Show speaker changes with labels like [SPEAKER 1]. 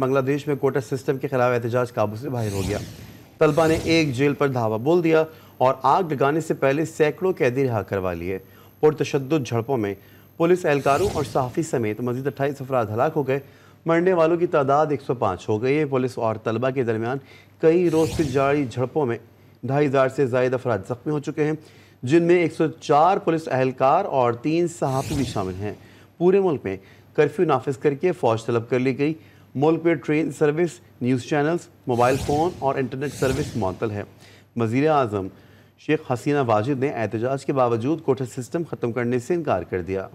[SPEAKER 1] बांग्लादेश में quota system के खिलाफ एहतजाज काबू से बाहर हो गया तलबा ने एक जेल पर धावा बोल दिया और आग लगाने से पहले सैकड़ों कैदी रिहा करवा लिए पुरतशद झड़पों में पुलिस एहलकारों और सहाफ़ी समेत मजीद अट्ठाईस अफराद हलाक हो गए मरने वालों की तादाद एक सौ पाँच हो गई है पुलिस और तलबा के दरमियान कई रोज़ से जारी झड़पों में ढाई हज़ार से ज्यादा अफराद ज़ख्मी हो चुके हैं जिनमें एक सौ चार पुलिस एहलकार और तीन सहाफ़ी भी शामिल हैं पूरे मुल्क में कर्फ्यू नाफिज करके फ़ौज तलब कर ली गई मुल्क में train service news channels mobile phone और इंटरनेट सर्विस मअतल है वजीर अजम शेख हसीना वाजिद ने एहतजाज के बावजूद कोठा सिस्टम ख़त्म करने से इनकार कर दिया